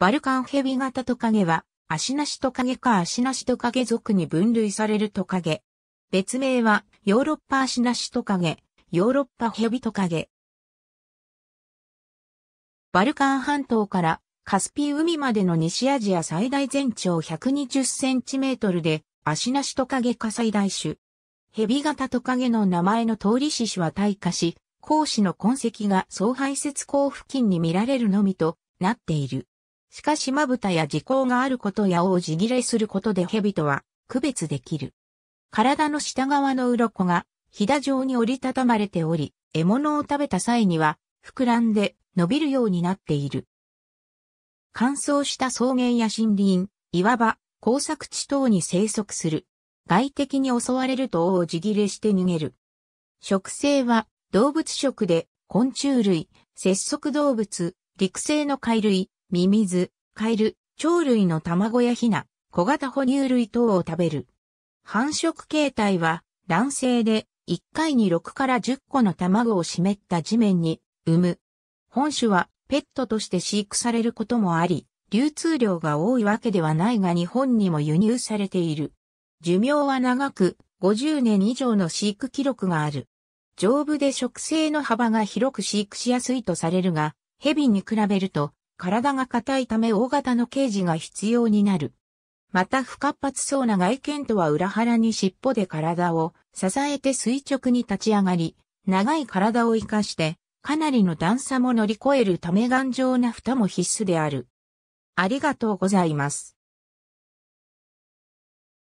バルカンヘビ型トカゲは、アシナシトカゲかアシナシトカゲ族に分類されるトカゲ。別名は、ヨーロッパアシナシトカゲ、ヨーロッパヘビトカゲ。バルカン半島からカスピ海までの西アジア最大全長120センチメートルで、アシナシトカゲ火最大種。ヘビ型トカゲの名前の通り獅子は退化し、講師の痕跡が総排泄口付近に見られるのみとなっている。しかしまぶたや時効があることや王子切れすることで蛇とは区別できる。体の下側の鱗が、ひだ状に折りたたまれており、獲物を食べた際には、膨らんで伸びるようになっている。乾燥した草原や森林、岩場、工作地等に生息する。外敵に襲われると王子切れして逃げる。食性は動物食で昆虫類、節足動物、陸生の貝類、ミミズ、カエル、鳥類の卵やヒナ、小型哺乳類等を食べる。繁殖形態は、卵性で、1回に6から10個の卵を湿った地面に産む。本種はペットとして飼育されることもあり、流通量が多いわけではないが日本にも輸入されている。寿命は長く、50年以上の飼育記録がある。丈夫で植生の幅が広く飼育しやすいとされるが、蛇に比べると体が硬いため大型のケージが必要になる。また不活発そうな外見とは裏腹に尻尾で体を支えて垂直に立ち上がり、長い体を活かしてかなりの段差も乗り越えるため頑丈な蓋も必須である。ありがとうございます。